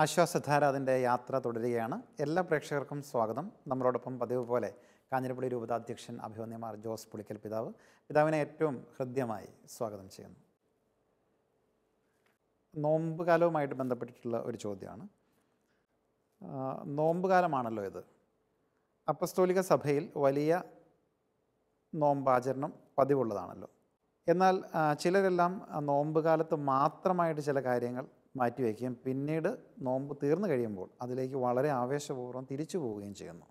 ആശ്വാസധാര അതിൻ്റെ യാത്ര തുടരുകയാണ് എല്ലാ പ്രേക്ഷകർക്കും സ്വാഗതം നമ്മളോടൊപ്പം പതിവ് പോലെ കാഞ്ഞിരപ്പള്ളി രൂപതാധ്യക്ഷൻ അഭിമന്യമാർ ജോസ് പുളിക്കൽ പിതാവ് പിതാവിനെ ഏറ്റവും ഹൃദ്യമായി സ്വാഗതം ചെയ്യുന്നു നോമ്പ് കാലവുമായിട്ട് ബന്ധപ്പെട്ടിട്ടുള്ള ഒരു ചോദ്യമാണ് നോമ്പ് കാലമാണല്ലോ ഇത് അപ്പസ്തോലിക സഭയിൽ വലിയ നോമ്പാചരണം പതിവുള്ളതാണല്ലോ എന്നാൽ ചിലരെല്ലാം നോമ്പ് കാലത്ത് മാത്രമായിട്ട് ചില കാര്യങ്ങൾ മാറ്റിവെക്കുകയും പിന്നീട് നോമ്പ് തീർന്നു കഴിയുമ്പോൾ അതിലേക്ക് വളരെ ആവേശപൂർവ്വം തിരിച്ചു പോവുകയും ചെയ്യുന്നു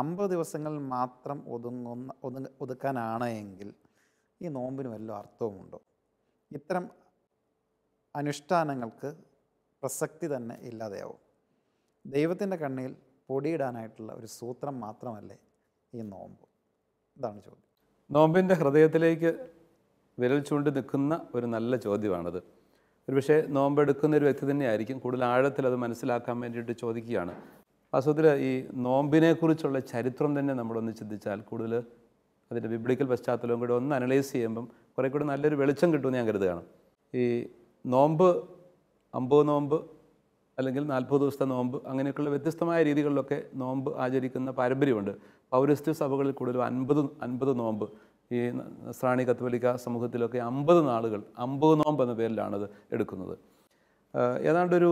അമ്പത് ദിവസങ്ങളിൽ മാത്രം ഒതുങ്ങുന്ന ഒതുങ്ങ ഒതുക്കാനാണ് എങ്കിൽ ഈ നോമ്പിന് വല്ല അർത്ഥവുമുണ്ടോ ഇത്തരം അനുഷ്ഠാനങ്ങൾക്ക് പ്രസക്തി തന്നെ ഇല്ലാതെയാവും ദൈവത്തിൻ്റെ കണ്ണിൽ പൊടിയിടാനായിട്ടുള്ള ഒരു സൂത്രം മാത്രമല്ലേ ഈ നോമ്പ് ഇതാണ് ചോദ്യം നോമ്പിൻ്റെ ഹൃദയത്തിലേക്ക് വിരൽ ചൂണ്ടി നിൽക്കുന്ന ഒരു നല്ല ചോദ്യമാണത് ഒരുപക്ഷെ നോമ്പെടുക്കുന്ന ഒരു വ്യക്തി തന്നെയായിരിക്കും കൂടുതൽ ആഴത്തിൽ അത് മനസ്സിലാക്കാൻ വേണ്ടിയിട്ട് ചോദിക്കുകയാണ് വാസ്തവത്തിൽ ഈ നോമ്പിനെക്കുറിച്ചുള്ള ചരിത്രം തന്നെ നമ്മളൊന്ന് ചിന്തിച്ചാൽ കൂടുതൽ അതിൻ്റെ ബിബ്ലിക്കൽ പശ്ചാത്തലവും കൂടെ ഒന്ന് അനലൈസ് ചെയ്യുമ്പം കുറേ കൂടെ നല്ലൊരു വെളിച്ചം കിട്ടുമെന്ന് ഞാൻ കരുതുകയാണ് ഈ നോമ്പ് അമ്പത് നോമ്പ് അല്ലെങ്കിൽ നാൽപ്പത് ദിവസത്തെ നോമ്പ് അങ്ങനെയൊക്കെയുള്ള വ്യത്യസ്തമായ രീതികളിലൊക്കെ നോമ്പ് ആചരിക്കുന്ന പാരമ്പര്യമുണ്ട് പൗരസ്ത്യ സഭകളിൽ കൂടുതലും അൻപത് അൻപത് നോമ്പ് ഈ നസ്രാണി കത്തോലിക്ക സമൂഹത്തിലൊക്കെ അമ്പത് നാളുകൾ അമ്പത് നോമ്പ് എന്ന പേരിലാണത് എടുക്കുന്നത് ഏതാണ്ടൊരു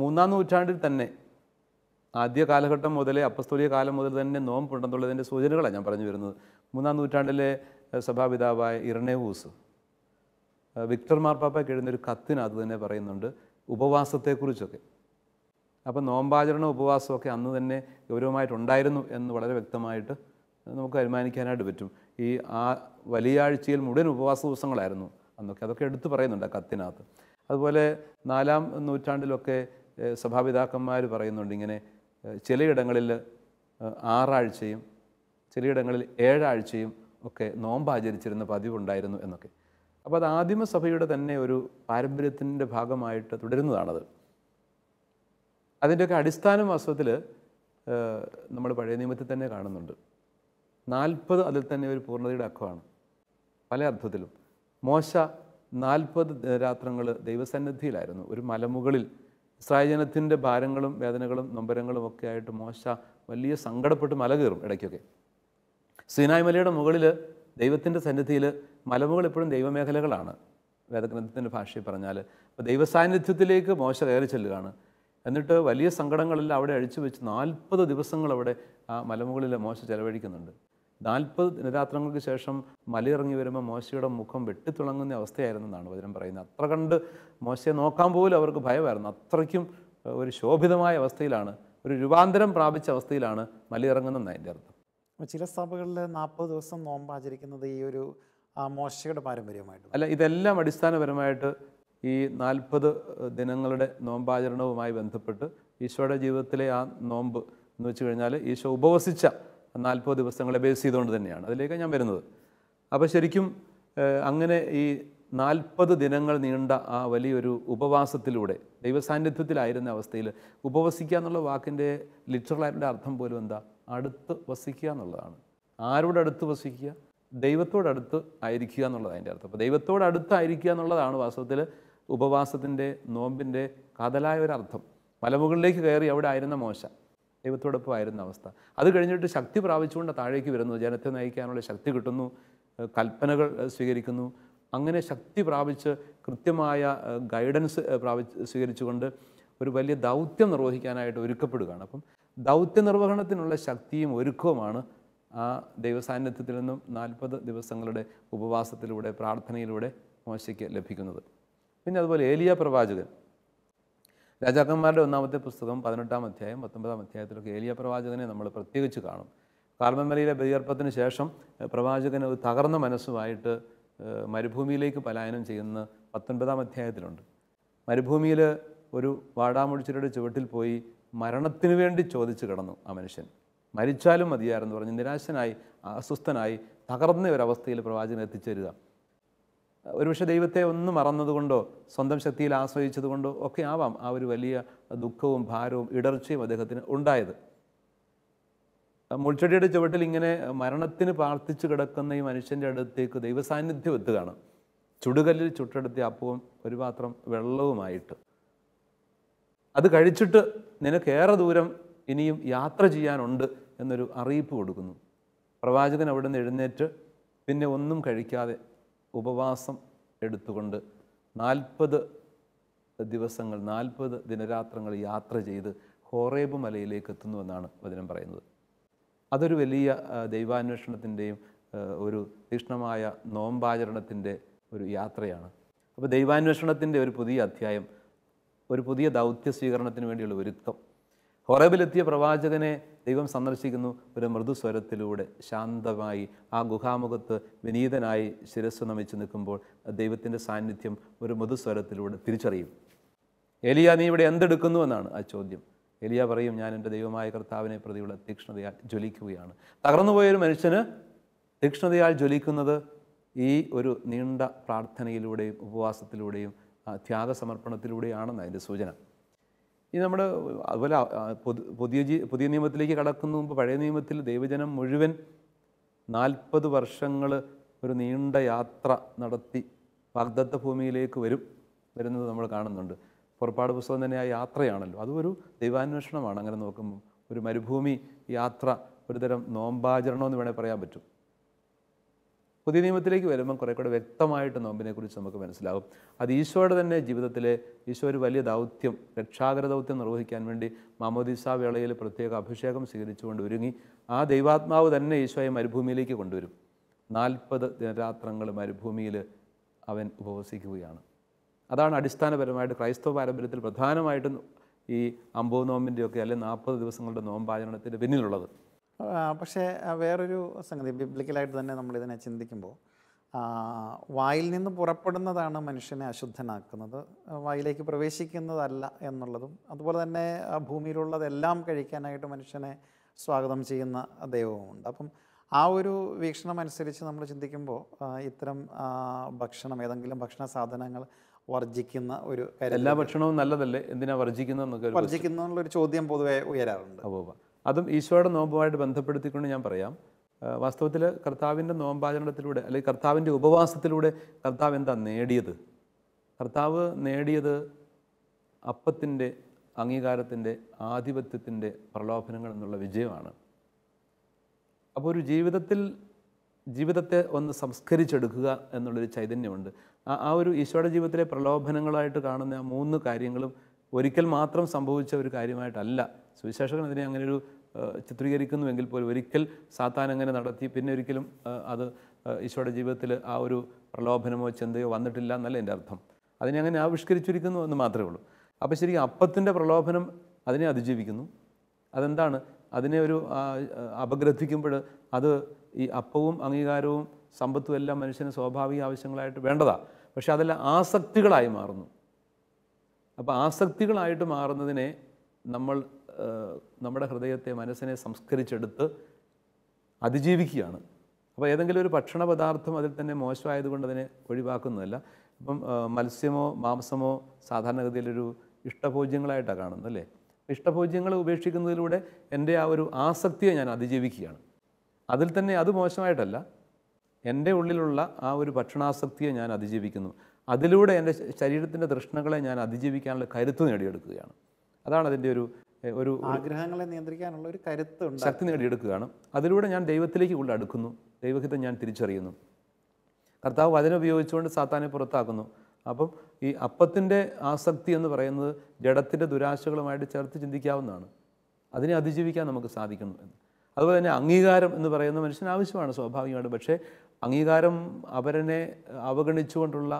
മൂന്നാം നൂറ്റാണ്ടിൽ തന്നെ ആദ്യ കാലഘട്ടം മുതലേ അപ്പസ്തോലിയ കാലം മുതൽ തന്നെ നോമ്പുണ്ടെന്നുള്ളതിൻ്റെ സൂചനകളാണ് ഞാൻ പറഞ്ഞു വരുന്നത് മൂന്നാം നൂറ്റാണ്ടിലെ സഭാപിതാവായ ഇറണേവൂസ് വിക്ടർ മാർപ്പാപ്പയ്ക്ക് എഴുതുന്നൊരു കത്തിനകത്ത് തന്നെ പറയുന്നുണ്ട് ഉപവാസത്തെക്കുറിച്ചൊക്കെ അപ്പോൾ നോമ്പാചരണം ഉപവാസമൊക്കെ അന്ന് തന്നെ ഗൗരവമായിട്ടുണ്ടായിരുന്നു എന്ന് വളരെ വ്യക്തമായിട്ട് നമുക്ക് അനുമാനിക്കാനായിട്ട് പറ്റും ഈ ആ വലിയാഴ്ചയിൽ മുഴുവൻ ഉപവാസ ദിവസങ്ങളായിരുന്നു അന്നൊക്കെ അതൊക്കെ എടുത്തു പറയുന്നുണ്ട് ആ കത്തിനകത്ത് അതുപോലെ നാലാം നൂറ്റാണ്ടിലൊക്കെ സഭാപിതാക്കന്മാർ പറയുന്നുണ്ട് ഇങ്ങനെ ചിലയിടങ്ങളിൽ ആറാഴ്ചയും ചിലയിടങ്ങളിൽ ഏഴാഴ്ചയും ഒക്കെ നോമ്പാചരിച്ചിരുന്ന പതിവുണ്ടായിരുന്നു എന്നൊക്കെ അപ്പോൾ അത് ആദിമസഭയുടെ തന്നെ ഒരു പാരമ്പര്യത്തിൻ്റെ ഭാഗമായിട്ട് തുടരുന്നതാണത് അതിൻ്റെയൊക്കെ അടിസ്ഥാനം വാസ്തവത്തിൽ നമ്മൾ പഴയ നിയമത്തിൽ തന്നെ കാണുന്നുണ്ട് നാൽപ്പത് അതിൽ തന്നെ ഒരു പൂർണ്ണതയുടെ അക്കമാണ് പല അർത്ഥത്തിലും മോശ നാൽപ്പത് രാത്രങ്ങൾ ദൈവസന്നദ്ധിയിലായിരുന്നു ഒരു മലമുകളിൽ ഇസ്രായജനത്തിൻ്റെ ഭാരങ്ങളും വേദനകളും നൊമ്പരങ്ങളും ഒക്കെ ആയിട്ട് മോശ വലിയ സങ്കടപ്പെട്ട് മല കയറും ഇടയ്ക്കൊക്കെ സീനായ് മലയുടെ മുകളിൽ ദൈവത്തിൻ്റെ സന്നിധിയിൽ മലമുകൾ എപ്പോഴും ദൈവമേഖലകളാണ് വേദഗ്രന്ഥത്തിൻ്റെ ഭാഷയിൽ പറഞ്ഞാൽ അപ്പോൾ ദൈവസാന്നിധ്യത്തിലേക്ക് മോശ കയറി ചെല്ലുകയാണ് എന്നിട്ട് വലിയ സങ്കടങ്ങളെല്ലാം അവിടെ അഴിച്ചു വെച്ച് നാൽപ്പത് ദിവസങ്ങൾ അവിടെ ആ മലമുകളിൽ മോശ ചെലവഴിക്കുന്നുണ്ട് നാൽപ്പത് ദിനരാത്രങ്ങൾക്ക് ശേഷം മലയിറങ്ങി വരുമ്പോൾ മോശയുടെ മുഖം വെട്ടിത്തിളങ്ങുന്ന അവസ്ഥയായിരുന്നു എന്നാണ് വചനം പറയുന്നത് അത്ര കണ്ട് മോശയെ നോക്കാൻ പോലും അവർക്ക് ഭയമായിരുന്നു അത്രയ്ക്കും ഒരു ശോഭിതമായ അവസ്ഥയിലാണ് ഒരു രൂപാന്തരം പ്രാപിച്ച അവസ്ഥയിലാണ് മലയിറങ്ങുന്നതെന്ന് അതിൻ്റെ അർത്ഥം ചില സഭകളിൽ നാൽപ്പത് ദിവസം നോമ്പ് ആചരിക്കുന്നത് ഈ ഒരു മോശയുടെ പാരമ്പര്യമായിട്ട് അല്ല ഇതെല്ലാം അടിസ്ഥാനപരമായിട്ട് ഈ നാൽപ്പത് ദിനങ്ങളുടെ നോമ്പാചരണവുമായി ബന്ധപ്പെട്ട് ഈശോയുടെ ജീവിതത്തിലെ ആ നോമ്പ് എന്ന് വെച്ച് കഴിഞ്ഞാൽ ഈശോ ഉപവസിച്ച നാൽപ്പത് ദിവസങ്ങളെ ബേസ് ചെയ്തുകൊണ്ട് തന്നെയാണ് അതിലേക്ക് ഞാൻ വരുന്നത് അപ്പോൾ ശരിക്കും അങ്ങനെ ഈ നാൽപ്പത് ദിനങ്ങൾ നീണ്ട ആ വലിയൊരു ഉപവാസത്തിലൂടെ ദൈവസാന്നിധ്യത്തിലായിരുന്ന അവസ്ഥയിൽ ഉപവസിക്കുക എന്നുള്ള വാക്കിൻ്റെ ലിറ്ററലായിട്ടുള്ള അർത്ഥം പോലും എന്താ അടുത്ത് വസിക്കുക എന്നുള്ളതാണ് ആരോടടുത്ത് വസിക്കുക ദൈവത്തോടടുത്ത് ആയിരിക്കുക എന്നുള്ളതാണ് അതിൻ്റെ അർത്ഥം അപ്പോൾ ആയിരിക്കുക എന്നുള്ളതാണ് വാസ്തവത്തിൽ ഉപവാസത്തിൻ്റെ നോമ്പിൻ്റെ കാതലായ ഒരർത്ഥം മലമുകളിലേക്ക് കയറി അവിടെ ആയിരുന്ന മോശം ആയിരുന്ന അവസ്ഥ അത് കഴിഞ്ഞിട്ട് ശക്തി പ്രാപിച്ചുകൊണ്ട് താഴേക്ക് വരുന്നു ജനത്തെ നയിക്കാനുള്ള ശക്തി കിട്ടുന്നു കൽപ്പനകൾ സ്വീകരിക്കുന്നു അങ്ങനെ ശക്തി പ്രാപിച്ച് കൃത്യമായ ഗൈഡൻസ് പ്രാപിച്ച് സ്വീകരിച്ചുകൊണ്ട് ഒരു വലിയ ദൗത്യം നിർവഹിക്കാനായിട്ട് ഒരുക്കപ്പെടുകയാണ് അപ്പം ദൗത്യ നിർവഹണത്തിനുള്ള ശക്തിയും ഒരുക്കവുമാണ് ആ ദൈവസാന്നിധ്യത്തിൽ നിന്നും നാൽപ്പത് ദിവസങ്ങളുടെ ഉപവാസത്തിലൂടെ പ്രാർത്ഥനയിലൂടെ മോശയ്ക്ക് ലഭിക്കുന്നത് പിന്നെ അതുപോലെ ഏലിയ പ്രവാചകൻ രാജാക്കന്മാരുടെ ഒന്നാമത്തെ പുസ്തകം പതിനെട്ടാം അധ്യായം പത്തൊമ്പതാം അധ്യായത്തിലൊക്കെ ഏലിയ പ്രവാചകനെ നമ്മൾ പ്രത്യേകിച്ച് കാണും കാർമമലയിലെ ബലിയർപ്പത്തിന് ശേഷം പ്രവാചകൻ ഒരു തകർന്ന മനസ്സുമായിട്ട് മരുഭൂമിയിലേക്ക് പലായനം ചെയ്യുന്ന പത്തൊൻപതാം അധ്യായത്തിലുണ്ട് മരുഭൂമിയിൽ ഒരു വാടാമുടിച്ചിരുടെ ചുവട്ടിൽ പോയി മരണത്തിനു വേണ്ടി ചോദിച്ചു കിടന്നു ആ മനുഷ്യൻ മരിച്ചാലും മതിയായിരുന്നു പറഞ്ഞ് നിരാശനായി അസ്വസ്ഥനായി തകർന്ന ഒരവസ്ഥയിൽ പ്രവാചകൻ എത്തിച്ചേരുക ഒരുപക്ഷെ ദൈവത്തെ ഒന്ന് മറന്നതുകൊണ്ടോ സ്വന്തം ശക്തിയിൽ ആശ്രയിച്ചതുകൊണ്ടോ ഒക്കെ ആവാം ആ ഒരു വലിയ ദുഃഖവും ഭാരവും ഇടർച്ചയും അദ്ദേഹത്തിന് ഉണ്ടായത് മുൾച്ചെടിയുടെ ചുവട്ടിൽ ഇങ്ങനെ മരണത്തിന് പ്രാർത്ഥിച്ചു കിടക്കുന്ന ഈ മനുഷ്യൻ്റെ അടുത്തേക്ക് ദൈവസാന്നിധ്യം എത്തുകയാണ് ചുടുകല്ലിൽ ചുട്ടെടുത്തി അപ്പവും ഒരു പാത്രം വെള്ളവുമായിട്ട് അത് കഴിച്ചിട്ട് നിനക്കേറെ ദൂരം ഇനിയും യാത്ര ചെയ്യാനുണ്ട് എന്നൊരു അറിയിപ്പ് കൊടുക്കുന്നു പ്രവാചകൻ അവിടെ നിന്ന് എഴുന്നേറ്റ് പിന്നെ ഒന്നും കഴിക്കാതെ ഉപവാസം എടുത്തുകൊണ്ട് നാൽപ്പത് ദിവസങ്ങൾ നാൽപ്പത് ദിനരാത്രങ്ങൾ യാത്ര ചെയ്ത് ഹോറേബ് മലയിലേക്ക് എത്തുന്നുവെന്നാണ് വചനം പറയുന്നത് അതൊരു വലിയ ദൈവാന്വേഷണത്തിൻ്റെയും ഒരു തീക്ഷ്ണമായ നോമ്പാചരണത്തിൻ്റെ ഒരു യാത്രയാണ് അപ്പോൾ ദൈവാന്വേഷണത്തിൻ്റെ ഒരു പുതിയ അധ്യായം ഒരു പുതിയ ദൗത്യ സ്വീകരണത്തിന് വേണ്ടിയുള്ള ഒരുക്കം ഹൊറബിലെത്തിയ പ്രവാചകനെ ദൈവം സന്ദർശിക്കുന്നു ഒരു മൃദുസ്വരത്തിലൂടെ ശാന്തമായി ആ ഗുഹാമുഖത്ത് വിനീതനായി ശിരസ് നമിച്ചു നിൽക്കുമ്പോൾ ദൈവത്തിൻ്റെ സാന്നിധ്യം ഒരു മൃദുസ്വരത്തിലൂടെ തിരിച്ചറിയും എലിയ നീ ഇവിടെ എന്തെടുക്കുന്നു എന്നാണ് ആ ചോദ്യം എലിയ പറയും ഞാൻ എൻ്റെ ദൈവമായ കർത്താവിനെ പ്രതിയുള്ള തീക്ഷ്ണതയാൽ ജ്വലിക്കുകയാണ് തകർന്നുപോയൊരു മനുഷ്യന് തീക്ഷ്ണതയാൽ ജ്വലിക്കുന്നത് ഈ ഒരു നീണ്ട പ്രാർത്ഥനയിലൂടെയും ഉപവാസത്തിലൂടെയും ത്യാഗസമർപ്പണത്തിലൂടെയാണെന്ന് അതിൻ്റെ സൂചന ഈ നമ്മുടെ അതുപോലെ പുതിയ പുതിയ നിയമത്തിലേക്ക് കടക്കുന്ന മുമ്പ് പഴയ നിയമത്തിൽ ദൈവജനം മുഴുവൻ നാൽപ്പത് വർഷങ്ങൾ ഒരു നീണ്ട യാത്ര നടത്തി വാഗ്ദത്ത ഭൂമിയിലേക്ക് വരും വരുന്നത് നമ്മൾ കാണുന്നുണ്ട് പുറപ്പാട് പുസ്തകം തന്നെ ആ യാത്രയാണല്ലോ അതും ദൈവാന്വേഷണമാണ് അങ്ങനെ നോക്കുമ്പോൾ ഒരു മരുഭൂമി യാത്ര ഒരുതരം നോമ്പാചരണമെന്ന് എന്ന് വേണേൽ പറയാൻ പറ്റും പുതിയ നിയമത്തിലേക്ക് വരുമ്പം കുറേ കൂടെ വ്യക്തമായിട്ട് കുറിച്ച് നമുക്ക് മനസ്സിലാകും അത് ഈശോയുടെ തന്നെ ജീവിതത്തിലെ ഈശോ ഒരു വലിയ ദൗത്യം രക്ഷാകര ദൗത്യം നിർവഹിക്കാൻ വേണ്ടി മാമോദിസ വേളയിൽ പ്രത്യേക അഭിഷേകം സ്വീകരിച്ചുകൊണ്ട് ഒരുങ്ങി ആ ദൈവാത്മാവ് തന്നെ ഈശോയെ മരുഭൂമിയിലേക്ക് കൊണ്ടുവരും നാൽപ്പത് ദിനരാത്രങ്ങൾ മരുഭൂമിയിൽ അവൻ ഉപവസിക്കുകയാണ് അതാണ് അടിസ്ഥാനപരമായിട്ട് ക്രൈസ്തവ പാരമ്പര്യത്തിൽ പ്രധാനമായിട്ടും ഈ അമ്പോ നോമ്പിൻ്റെയൊക്കെ അല്ലെങ്കിൽ നാൽപ്പത് ദിവസങ്ങളുടെ നോമ്പാചരണത്തിൻ്റെ പിന്നിലുള്ളത് പക്ഷേ വേറൊരു സംഗതി ബിബ്ലിക്കലായിട്ട് തന്നെ നമ്മളിതിനെ ചിന്തിക്കുമ്പോൾ വായിൽ നിന്ന് പുറപ്പെടുന്നതാണ് മനുഷ്യനെ അശുദ്ധനാക്കുന്നത് വായിലേക്ക് പ്രവേശിക്കുന്നതല്ല എന്നുള്ളതും അതുപോലെ തന്നെ ഭൂമിയിലുള്ളതെല്ലാം കഴിക്കാനായിട്ട് മനുഷ്യനെ സ്വാഗതം ചെയ്യുന്ന ദൈവവുമുണ്ട് അപ്പം ആ ഒരു വീക്ഷണം അനുസരിച്ച് നമ്മൾ ചിന്തിക്കുമ്പോൾ ഇത്തരം ഭക്ഷണം ഏതെങ്കിലും ഭക്ഷണ സാധനങ്ങൾ വർജിക്കുന്ന ഒരു എല്ലാ ഭക്ഷണവും നല്ലതല്ലേ എന്തിനാ വർജിക്കുന്ന വർജിക്കുന്ന ചോദ്യം പൊതുവെ ഉയരാറുണ്ട് അതും ഈശോയുടെ നോമ്പുമായിട്ട് ബന്ധപ്പെടുത്തിക്കൊണ്ട് ഞാൻ പറയാം വാസ്തവത്തിൽ കർത്താവിൻ്റെ നോമ്പാചരണത്തിലൂടെ അല്ലെങ്കിൽ കർത്താവിൻ്റെ ഉപവാസത്തിലൂടെ കർത്താവ് എന്താ നേടിയത് കർത്താവ് നേടിയത് അപ്പത്തിൻ്റെ അംഗീകാരത്തിൻ്റെ ആധിപത്യത്തിൻ്റെ പ്രലോഭനങ്ങൾ എന്നുള്ള വിജയമാണ് അപ്പോൾ ഒരു ജീവിതത്തിൽ ജീവിതത്തെ ഒന്ന് സംസ്കരിച്ചെടുക്കുക എന്നുള്ളൊരു ചൈതന്യമുണ്ട് ആ ആ ഒരു ഈശോയുടെ ജീവിതത്തിലെ പ്രലോഭനങ്ങളായിട്ട് കാണുന്ന ആ മൂന്ന് കാര്യങ്ങളും ഒരിക്കൽ മാത്രം സംഭവിച്ച ഒരു കാര്യമായിട്ടല്ല സുവിശേഷകൻ അതിനെ അങ്ങനെ ഒരു ചിത്രീകരിക്കുന്നുവെങ്കിൽ പോലും ഒരിക്കൽ സാത്താൻ അങ്ങനെ നടത്തി പിന്നെ ഒരിക്കലും അത് ഈശോയുടെ ജീവിതത്തിൽ ആ ഒരു പ്രലോഭനമോ ചിന്തയോ വന്നിട്ടില്ല എന്നല്ല എൻ്റെ അർത്ഥം അതിനെ അങ്ങനെ ആവിഷ്കരിച്ചിരിക്കുന്നു എന്ന് മാത്രമേ ഉള്ളൂ അപ്പോൾ ശരിക്കും അപ്പത്തിൻ്റെ പ്രലോഭനം അതിനെ അതിജീവിക്കുന്നു അതെന്താണ് അതിനെ ഒരു അപഗ്രഥിക്കുമ്പോൾ അത് ഈ അപ്പവും അംഗീകാരവും സമ്പത്തും എല്ലാം മനുഷ്യന് സ്വാഭാവിക ആവശ്യങ്ങളായിട്ട് വേണ്ടതാണ് പക്ഷെ അതെല്ലാം ആസക്തികളായി മാറുന്നു അപ്പോൾ ആസക്തികളായിട്ട് മാറുന്നതിനെ നമ്മൾ നമ്മുടെ ഹൃദയത്തെ മനസ്സിനെ സംസ്കരിച്ചെടുത്ത് അതിജീവിക്കുകയാണ് അപ്പോൾ ഏതെങ്കിലും ഒരു ഭക്ഷണ പദാർത്ഥം അതിൽ തന്നെ മോശമായതുകൊണ്ട് അതിനെ ഒഴിവാക്കുന്നതല്ല ഇപ്പം മത്സ്യമോ മാംസമോ സാധാരണഗതിയിലൊരു ഇഷ്ടഭോജ്യങ്ങളായിട്ടാണ് കാണുന്നത് അല്ലേ ഇഷ്ടഭോജ്യങ്ങൾ ഉപേക്ഷിക്കുന്നതിലൂടെ എൻ്റെ ആ ഒരു ആസക്തിയെ ഞാൻ അതിജീവിക്കുകയാണ് അതിൽ തന്നെ അത് മോശമായിട്ടല്ല എൻ്റെ ഉള്ളിലുള്ള ആ ഒരു ഭക്ഷണാസക്തിയെ ഞാൻ അതിജീവിക്കുന്നു അതിലൂടെ എൻ്റെ ശരീരത്തിൻ്റെ തൃഷ്ണകളെ ഞാൻ അതിജീവിക്കാനുള്ള കരുത്ത് നേടിയെടുക്കുകയാണ് അതാണ് അതിൻ്റെ ഒരു ഒരു ആഗ്രഹങ്ങളെ നിയന്ത്രിക്കാനുള്ള ഒരു കരുത്ത് ശക്തി നേടിയെടുക്കുകയാണ് അതിലൂടെ ഞാൻ ദൈവത്തിലേക്ക് കൊണ്ട് അടുക്കുന്നു ദൈവഹിതം ഞാൻ തിരിച്ചറിയുന്നു കർത്താവ് വചനം ഉപയോഗിച്ചുകൊണ്ട് സാത്താനെ പുറത്താക്കുന്നു അപ്പം ഈ അപ്പത്തിൻ്റെ ആസക്തി എന്ന് പറയുന്നത് ജഡത്തിൻ്റെ ദുരാശകളുമായിട്ട് ചേർത്ത് ചിന്തിക്കാവുന്നതാണ് അതിനെ അതിജീവിക്കാൻ നമുക്ക് സാധിക്കുന്നു എന്ന് അതുപോലെ തന്നെ അംഗീകാരം എന്ന് പറയുന്ന മനുഷ്യന് ആവശ്യമാണ് സ്വാഭാവികമായിട്ട് പക്ഷേ അംഗീകാരം അവരനെ അവഗണിച്ചുകൊണ്ടുള്ള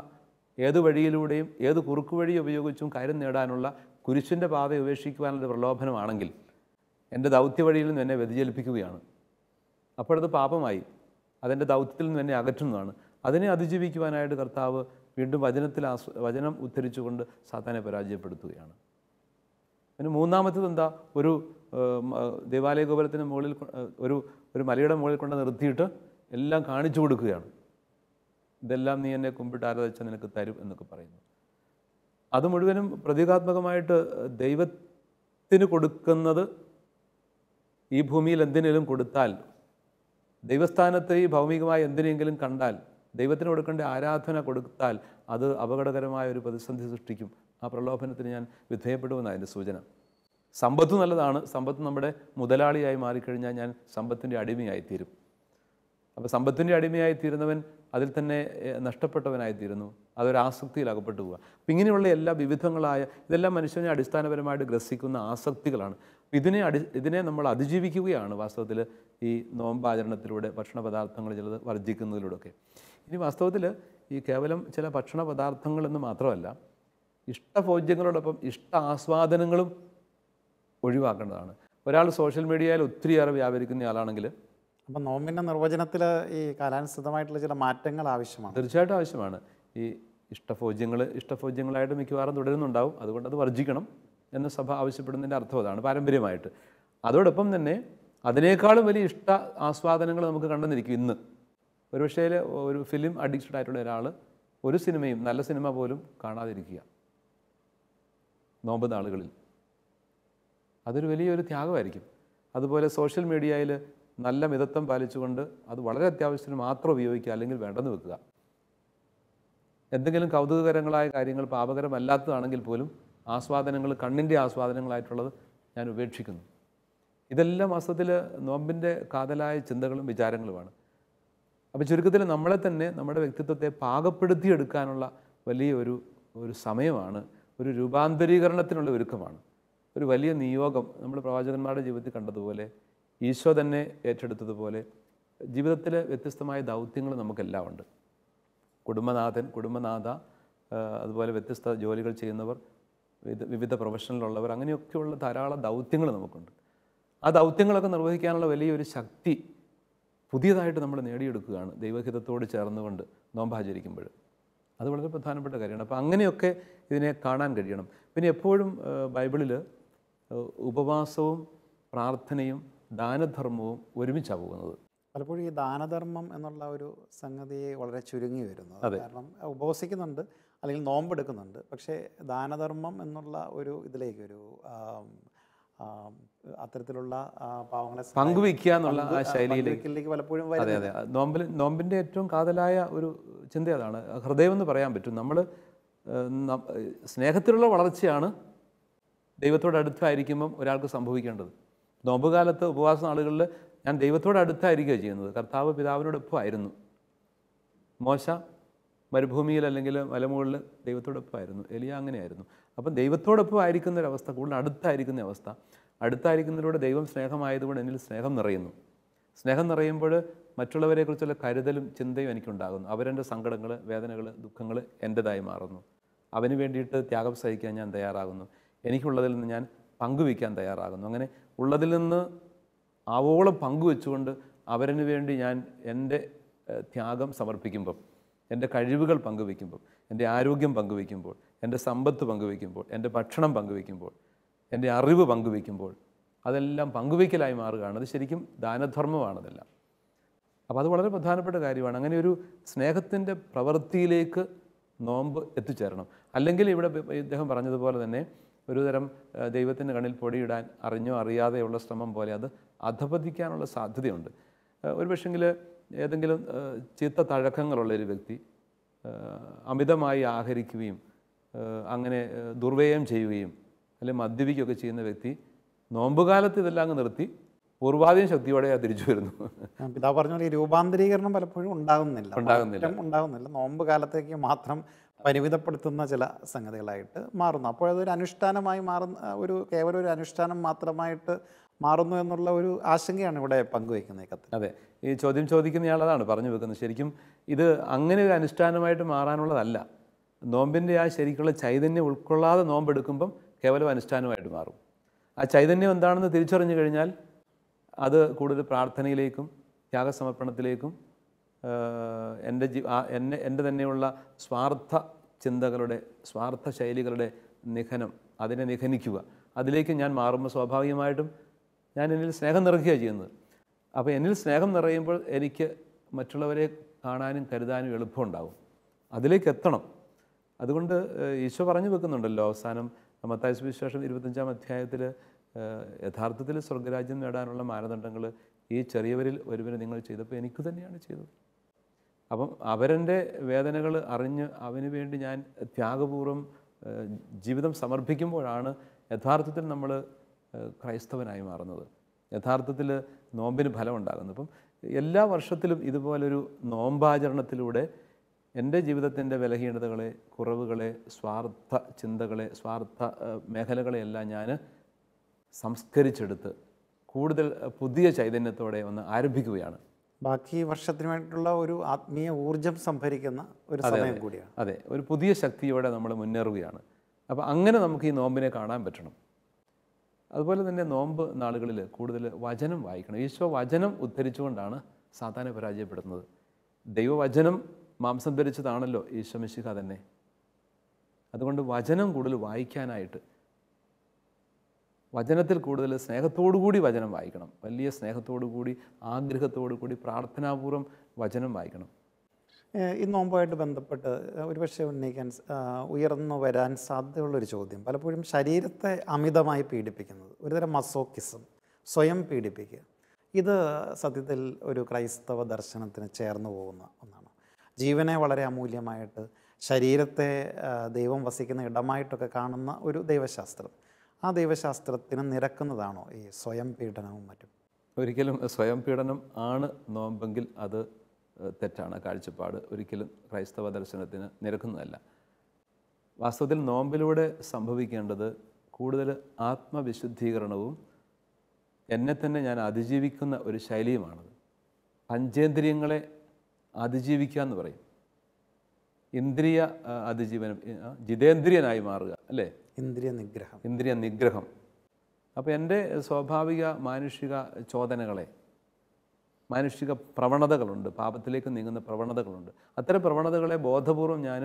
ഏത് വഴിയിലൂടെയും ഏത് കുറുക്കു വഴി ഉപയോഗിച്ചും കാര്യം നേടാനുള്ള കുരിശിൻ്റെ പാത ഉപേക്ഷിക്കുവാനുള്ള പ്രലോഭനമാണെങ്കിൽ എൻ്റെ ദൗത്യ വഴിയിൽ നിന്ന് എന്നെ വ്യതിചലിപ്പിക്കുകയാണ് അപ്പോഴത് പാപമായി അതെൻ്റെ ദൗത്യത്തിൽ നിന്ന് എന്നെ അകറ്റുന്നതാണ് അതിനെ അതിജീവിക്കുവാനായിട്ട് കർത്താവ് വീണ്ടും വചനത്തിൽ ആസ് വചനം ഉദ്ധരിച്ചുകൊണ്ട് സാത്താനെ പരാജയപ്പെടുത്തുകയാണ് പിന്നെ മൂന്നാമത്തത് എന്താ ഒരു ദേവാലയ ഗോപുരത്തിന് മുകളിൽ ഒരു ഒരു മലയുടെ മുകളിൽ കൊണ്ട് നിർത്തിയിട്ട് എല്ലാം കാണിച്ചു കൊടുക്കുകയാണ് ഇതെല്ലാം നീ എന്നെ കുമ്പിട്ട് ആരാധിച്ചാൽ നിനക്ക് തരും എന്നൊക്കെ പറയുന്നു അത് മുഴുവനും പ്രതീകാത്മകമായിട്ട് ദൈവത്തിന് കൊടുക്കുന്നത് ഈ ഭൂമിയിൽ എന്തിനേലും കൊടുത്താൽ ദൈവസ്ഥാനത്തെ ഈ ഭൗമികമായി എന്തിനെങ്കിലും കണ്ടാൽ ദൈവത്തിന് കൊടുക്കേണ്ട ആരാധന കൊടുത്താൽ അത് അപകടകരമായ ഒരു പ്രതിസന്ധി സൃഷ്ടിക്കും ആ പ്രലോഭനത്തിന് ഞാൻ വിധേയപ്പെടുമെന്നാണ് അതിൻ്റെ സൂചന സമ്പത്ത് നല്ലതാണ് സമ്പത്ത് നമ്മുടെ മുതലാളിയായി മാറിക്കഴിഞ്ഞാൽ ഞാൻ സമ്പത്തിൻ്റെ അടിമയായിത്തീരും അപ്പോൾ സമ്പത്തിൻ്റെ അടിമയായി തീരുന്നവൻ അതിൽ തന്നെ നഷ്ടപ്പെട്ടവനായിത്തീരുന്നു അതൊരു അകപ്പെട്ടു പോവുക അപ്പം ഇങ്ങനെയുള്ള എല്ലാ വിവിധങ്ങളായ ഇതെല്ലാം മനുഷ്യനെ അടിസ്ഥാനപരമായിട്ട് ഗ്രസിക്കുന്ന ആസക്തികളാണ് ഇതിനെ അടി ഇതിനെ നമ്മൾ അതിജീവിക്കുകയാണ് വാസ്തവത്തിൽ ഈ നോമ്പാചരണത്തിലൂടെ ഭക്ഷണ പദാർത്ഥങ്ങൾ ചിലത് വർജിക്കുന്നതിലൂടെയൊക്കെ ഇനി വാസ്തവത്തിൽ ഈ കേവലം ചില ഭക്ഷണ പദാർത്ഥങ്ങളെന്ന് മാത്രമല്ല ഇഷ്ടഭോജ്യങ്ങളോടൊപ്പം ഇഷ്ട ആസ്വാദനങ്ങളും ഒഴിവാക്കേണ്ടതാണ് ഒരാൾ സോഷ്യൽ മീഡിയയിൽ ഒത്തിരിയേറെ വ്യാപരിക്കുന്നയാളാണെങ്കിൽ അപ്പം നോമ്പിൻ്റെ നിർവചനത്തിൽ ഈ കാലാനുസൃതമായിട്ടുള്ള ചില മാറ്റങ്ങൾ ആവശ്യമാണ് തീർച്ചയായിട്ടും ആവശ്യമാണ് ഈ ഇഷ്ടഭോജ്യങ്ങൾ ഇഷ്ടഭോജ്യങ്ങളായിട്ട് മിക്കവാറും തുടരുന്നുണ്ടാവും അതുകൊണ്ട് അത് വർജിക്കണം എന്ന് സഭ ആവശ്യപ്പെടുന്നതിൻ്റെ അർത്ഥം അതാണ് പാരമ്പര്യമായിട്ട് അതോടൊപ്പം തന്നെ അതിനേക്കാളും വലിയ ഇഷ്ട ആസ്വാദനങ്ങൾ നമുക്ക് കണ്ടെന്നിരിക്കും ഇന്ന് ഒരുപക്ഷേ ഒരു ഫിലിം അഡിക്റ്റഡ് ആയിട്ടുള്ള ഒരാൾ ഒരു സിനിമയും നല്ല സിനിമ പോലും കാണാതിരിക്കുക നോമ്പ് നാളുകളിൽ അതൊരു വലിയൊരു ത്യാഗമായിരിക്കും അതുപോലെ സോഷ്യൽ മീഡിയയിൽ നല്ല മിതത്വം പാലിച്ചുകൊണ്ട് അത് വളരെ അത്യാവശ്യത്തിന് മാത്രം ഉപയോഗിക്കുക അല്ലെങ്കിൽ വേണ്ടെന്ന് വെക്കുക എന്തെങ്കിലും കൗതുകകരങ്ങളായ കാര്യങ്ങൾ പാപകരമല്ലാത്തതാണെങ്കിൽ പോലും ആസ്വാദനങ്ങൾ കണ്ണിൻ്റെ ആസ്വാദനങ്ങളായിട്ടുള്ളത് ഞാൻ ഉപേക്ഷിക്കുന്നു ഇതെല്ലാം അസത്തിൽ നോമ്പിൻ്റെ കാതലായ ചിന്തകളും വിചാരങ്ങളുമാണ് അപ്പോൾ ചുരുക്കത്തിൽ നമ്മളെ തന്നെ നമ്മുടെ വ്യക്തിത്വത്തെ പാകപ്പെടുത്തിയെടുക്കാനുള്ള വലിയ ഒരു ഒരു സമയമാണ് ഒരു രൂപാന്തരീകരണത്തിനുള്ള ഒരുക്കമാണ് ഒരു വലിയ നിയോഗം നമ്മൾ പ്രവാചകന്മാരുടെ ജീവിതത്തിൽ കണ്ടതുപോലെ ഈശോ തന്നെ ഏറ്റെടുത്തതുപോലെ ജീവിതത്തിൽ വ്യത്യസ്തമായ ദൗത്യങ്ങൾ നമുക്കെല്ലാം ഉണ്ട് കുടുംബനാഥൻ കുടുംബനാഥ അതുപോലെ വ്യത്യസ്ത ജോലികൾ ചെയ്യുന്നവർ വിവിധ പ്രൊഫഷനിലുള്ളവർ അങ്ങനെയൊക്കെയുള്ള ധാരാളം ദൗത്യങ്ങൾ നമുക്കുണ്ട് ആ ദൗത്യങ്ങളൊക്കെ നിർവഹിക്കാനുള്ള വലിയൊരു ശക്തി പുതിയതായിട്ട് നമ്മൾ നേടിയെടുക്കുകയാണ് ദൈവഹിതത്തോട് ചേർന്നുകൊണ്ട് നോമ്പാചരിക്കുമ്പോൾ അത് വളരെ പ്രധാനപ്പെട്ട കാര്യമാണ് അപ്പോൾ അങ്ങനെയൊക്കെ ഇതിനെ കാണാൻ കഴിയണം പിന്നെ എപ്പോഴും ബൈബിളിൽ ഉപവാസവും പ്രാർത്ഥനയും ദാനധർമ്മവും ഒരുമിച്ചാണ് പോകുന്നത് പലപ്പോഴും ഈ ദാനധർമ്മം എന്നുള്ള ഒരു സംഗതി വളരെ ചുരുങ്ങി വരുന്നത് കാരണം ഉപവസിക്കുന്നുണ്ട് അല്ലെങ്കിൽ നോമ്പെടുക്കുന്നുണ്ട് പക്ഷേ ദാനധർമ്മം എന്നുള്ള ഒരു ഇതിലേക്ക് ഒരു അത്തരത്തിലുള്ള പാവങ്ങളെ പങ്കുവയ്ക്കുക എന്നുള്ള ആ ശൈലിയിലേക്ക് പലപ്പോഴും അതെ അതെ നോമ്പിൽ നോമ്പിൻ്റെ ഏറ്റവും കാതലായ ഒരു ചിന്ത അതാണ് ഹൃദയം എന്ന് പറയാൻ പറ്റും നമ്മൾ സ്നേഹത്തിലുള്ള വളർച്ചയാണ് ദൈവത്തോട് ഒരാൾക്ക് സംഭവിക്കേണ്ടത് നോമ്പുകാലത്ത് ഉപവാസ നാളുകളിൽ ഞാൻ ദൈവത്തോട് അടുത്തായിരിക്കുക ചെയ്യുന്നത് കർത്താവ് പിതാവിനോടൊപ്പം ആയിരുന്നു മോശ മരുഭൂമിയിൽ അല്ലെങ്കിൽ മലമുകളിൽ ആയിരുന്നു എലിയ അങ്ങനെയായിരുന്നു അപ്പം ദൈവത്തോടൊപ്പം ആയിരിക്കുന്ന ഒരവസ്ഥ കൂടുതൽ അടുത്തായിരിക്കുന്ന അവസ്ഥ അടുത്തായിരിക്കുന്നതിലൂടെ ദൈവം സ്നേഹമായതുകൊണ്ട് എന്നിൽ സ്നേഹം നിറയുന്നു സ്നേഹം നിറയുമ്പോൾ മറ്റുള്ളവരെക്കുറിച്ചുള്ള കരുതലും ചിന്തയും എനിക്കുണ്ടാകുന്നു അവരെൻ്റെ സങ്കടങ്ങൾ വേദനകൾ ദുഃഖങ്ങൾ എൻ്റെതായി മാറുന്നു അവന് വേണ്ടിയിട്ട് ത്യാഗം സഹിക്കാൻ ഞാൻ തയ്യാറാകുന്നു എനിക്കുള്ളതിൽ നിന്ന് ഞാൻ പങ്കുവയ്ക്കാൻ തയ്യാറാകുന്നു അങ്ങനെ ഉള്ളതിൽ നിന്ന് ആവോളം പങ്കുവെച്ചുകൊണ്ട് അവരന് വേണ്ടി ഞാൻ എൻ്റെ ത്യാഗം സമർപ്പിക്കുമ്പം എൻ്റെ കഴിവുകൾ പങ്കുവയ്ക്കുമ്പോൾ എൻ്റെ ആരോഗ്യം പങ്കുവയ്ക്കുമ്പോൾ എൻ്റെ സമ്പത്ത് പങ്കുവയ്ക്കുമ്പോൾ എൻ്റെ ഭക്ഷണം പങ്കുവയ്ക്കുമ്പോൾ എൻ്റെ അറിവ് പങ്കുവയ്ക്കുമ്പോൾ അതെല്ലാം പങ്കുവയ്ക്കലായി മാറുകയാണ് അത് ശരിക്കും ദാനധർമ്മമാണതെല്ലാം അപ്പോൾ അത് വളരെ പ്രധാനപ്പെട്ട കാര്യമാണ് അങ്ങനെ ഒരു സ്നേഹത്തിൻ്റെ പ്രവൃത്തിയിലേക്ക് നോമ്പ് എത്തിച്ചേരണം അല്ലെങ്കിൽ ഇവിടെ ഇദ്ദേഹം പറഞ്ഞതുപോലെ തന്നെ ഒരുതരം ദൈവത്തിൻ്റെ കണ്ണിൽ പൊടിയിടാൻ അറിഞ്ഞോ അറിയാതെയുള്ള ശ്രമം പോലെ അത് അധപതിക്കാനുള്ള സാധ്യതയുണ്ട് ഒരു പക്ഷെങ്കിൽ ഏതെങ്കിലും ചീത്ത തഴക്കങ്ങളുള്ളൊരു ഒരു വ്യക്തി അമിതമായി ആഹരിക്കുകയും അങ്ങനെ ദുർവ്യയം ചെയ്യുകയും അല്ലെങ്കിൽ മദ്യപിക്കുകയൊക്കെ ചെയ്യുന്ന വ്യക്തി നോമ്പുകാലത്ത് ഇതെല്ലാം അങ്ങ് നിർത്തി പൂർവാധീന ശക്തിയോടെ തിരിച്ചു വരുന്നു പിതാവ് പറഞ്ഞ പോലെ രൂപാന്തരീകരണം പലപ്പോഴും ഉണ്ടാകുന്നില്ല ഉണ്ടാകുന്നില്ല ഉണ്ടാകുന്നില്ല നോമ്പ് കാലത്തേക്ക് മാത്രം പരിമിതപ്പെടുത്തുന്ന ചില സംഗതികളായിട്ട് മാറുന്നു അപ്പോൾ അതൊരു അനുഷ്ഠാനമായി മാറുന്ന ഒരു കേവലം ഒരു അനുഷ്ഠാനം മാത്രമായിട്ട് മാറുന്നു എന്നുള്ള ഒരു ആശങ്കയാണ് ഇവിടെ പങ്കുവയ്ക്കുന്നത് കത്ത് അതെ ഈ ചോദ്യം ചോദിക്കുന്നയാൾ അതാണ് പറഞ്ഞു വെക്കുന്നത് ശരിക്കും ഇത് അങ്ങനെ ഒരു അനുഷ്ഠാനമായിട്ട് മാറാനുള്ളതല്ല നോമ്പിൻ്റെ ആ ശരിക്കുള്ള ചൈതന്യം ഉൾക്കൊള്ളാതെ നോമ്പെടുക്കുമ്പം കേവലം അനുഷ്ഠാനമായിട്ട് മാറും ആ ചൈതന്യം എന്താണെന്ന് തിരിച്ചറിഞ്ഞു കഴിഞ്ഞാൽ അത് കൂടുതൽ പ്രാർത്ഥനയിലേക്കും ത്യാഗസമർപ്പണത്തിലേക്കും എൻ്റെ ജീ എന്നെ എൻ്റെ തന്നെയുള്ള സ്വാർത്ഥ ചിന്തകളുടെ സ്വാർത്ഥ ശൈലികളുടെ നിഖനം അതിനെ നിഖനിക്കുക അതിലേക്ക് ഞാൻ മാറുമ്പോൾ സ്വാഭാവികമായിട്ടും ഞാൻ എന്നിൽ സ്നേഹം നിറയ്ക്കുകയാണ് ചെയ്യുന്നത് അപ്പോൾ എന്നിൽ സ്നേഹം നിറയുമ്പോൾ എനിക്ക് മറ്റുള്ളവരെ കാണാനും കരുതാനും എളുപ്പമുണ്ടാകും അതിലേക്ക് എത്തണം അതുകൊണ്ട് ഈശോ പറഞ്ഞു വെക്കുന്നുണ്ടല്ലോ അവസാനം മത്തായ സുവിശേഷം ഇരുപത്തഞ്ചാം അധ്യായത്തിൽ യഥാർത്ഥത്തിൽ സ്വർഗരാജ്യം നേടാനുള്ള മാനദണ്ഡങ്ങൾ ഈ ചെറിയവരിൽ ഒരുവരെ നിങ്ങൾ ചെയ്തപ്പോൾ എനിക്ക് തന്നെയാണ് ചെയ്തത് അപ്പം അവരെൻ്റെ വേദനകൾ അറിഞ്ഞ് അവന് വേണ്ടി ഞാൻ ത്യാഗപൂർവ്വം ജീവിതം സമർപ്പിക്കുമ്പോഴാണ് യഥാർത്ഥത്തിൽ നമ്മൾ ക്രൈസ്തവനായി മാറുന്നത് യഥാർത്ഥത്തിൽ നോമ്പിന് ഫലമുണ്ടാകുന്നു അപ്പം എല്ലാ വർഷത്തിലും ഇതുപോലൊരു നോമ്പാചരണത്തിലൂടെ എൻ്റെ ജീവിതത്തിൻ്റെ ബലഹീനതകളെ കുറവുകളെ സ്വാർത്ഥ ചിന്തകളെ സ്വാർത്ഥ മേഖലകളെയെല്ലാം ഞാൻ സംസ്കരിച്ചെടുത്ത് കൂടുതൽ പുതിയ ചൈതന്യത്തോടെ ഒന്ന് ആരംഭിക്കുകയാണ് ബാക്കി വർഷത്തിന് വേണ്ടിയിട്ടുള്ള ഒരു ആത്മീയ ഊർജം സംഭരിക്കുന്ന ഒരു സമയം കൂടിയാണ് അതെ ഒരു പുതിയ ശക്തിയോടെ നമ്മൾ മുന്നേറുകയാണ് അപ്പോൾ അങ്ങനെ നമുക്ക് ഈ നോമ്പിനെ കാണാൻ പറ്റണം അതുപോലെ തന്നെ നോമ്പ് നാളുകളിൽ കൂടുതൽ വചനം വായിക്കണം ഈശോ വചനം ഉദ്ധരിച്ചുകൊണ്ടാണ് സാത്താനെ പരാജയപ്പെടുന്നത് ദൈവവചനം മാംസം ധരിച്ചതാണല്ലോ ഈശോ മിശിക തന്നെ അതുകൊണ്ട് വചനം കൂടുതൽ വായിക്കാനായിട്ട് വചനത്തിൽ കൂടുതൽ സ്നേഹത്തോടുകൂടി വചനം വായിക്കണം വലിയ സ്നേഹത്തോടുകൂടി ആഗ്രഹത്തോടുകൂടി പ്രാർത്ഥനാപൂർവ്വം വചനം വായിക്കണം ഈ നോമ്പുമായിട്ട് ബന്ധപ്പെട്ട് ഒരുപക്ഷെ ഉന്നയിക്കാൻ ഉയർന്നു വരാൻ സാധ്യതയുള്ളൊരു ചോദ്യം പലപ്പോഴും ശരീരത്തെ അമിതമായി പീഡിപ്പിക്കുന്നത് ഒരുതരം മസോക്കിസം സ്വയം പീഡിപ്പിക്കുക ഇത് സത്യത്തിൽ ഒരു ക്രൈസ്തവ ദർശനത്തിന് ചേർന്ന് പോകുന്ന ഒന്നാണ് ജീവനെ വളരെ അമൂല്യമായിട്ട് ശരീരത്തെ ദൈവം വസിക്കുന്ന ഇടമായിട്ടൊക്കെ കാണുന്ന ഒരു ദൈവശാസ്ത്രം ആ ദൈവശാസ്ത്രത്തിന് നിരക്കുന്നതാണോ ഈ സ്വയം പീഡനവും മറ്റും ഒരിക്കലും സ്വയം പീഡനം ആണ് നോമ്പെങ്കിൽ അത് തെറ്റാണ് കാഴ്ചപ്പാട് ഒരിക്കലും ക്രൈസ്തവ ദർശനത്തിന് നിരക്കുന്നതല്ല വാസ്തവത്തിൽ നോമ്പിലൂടെ സംഭവിക്കേണ്ടത് കൂടുതൽ ആത്മവിശുദ്ധീകരണവും എന്നെ തന്നെ ഞാൻ അതിജീവിക്കുന്ന ഒരു ശൈലിയുമാണത് പഞ്ചേന്ദ്രിയങ്ങളെ അതിജീവിക്കുക എന്ന് പറയും ഇന്ദ്രിയ അതിജീവനം ജിതേന്ദ്രിയനായി മാറുക അല്ലേ ഇന്ദ്രിയ നിഗ്രഹം ഇന്ദ്രിയ നിഗ്രഹം അപ്പോൾ എൻ്റെ സ്വാഭാവിക മാനുഷിക ചോദനകളെ മാനുഷിക പ്രവണതകളുണ്ട് പാപത്തിലേക്ക് നീങ്ങുന്ന പ്രവണതകളുണ്ട് അത്തരം പ്രവണതകളെ ബോധപൂർവം ഞാൻ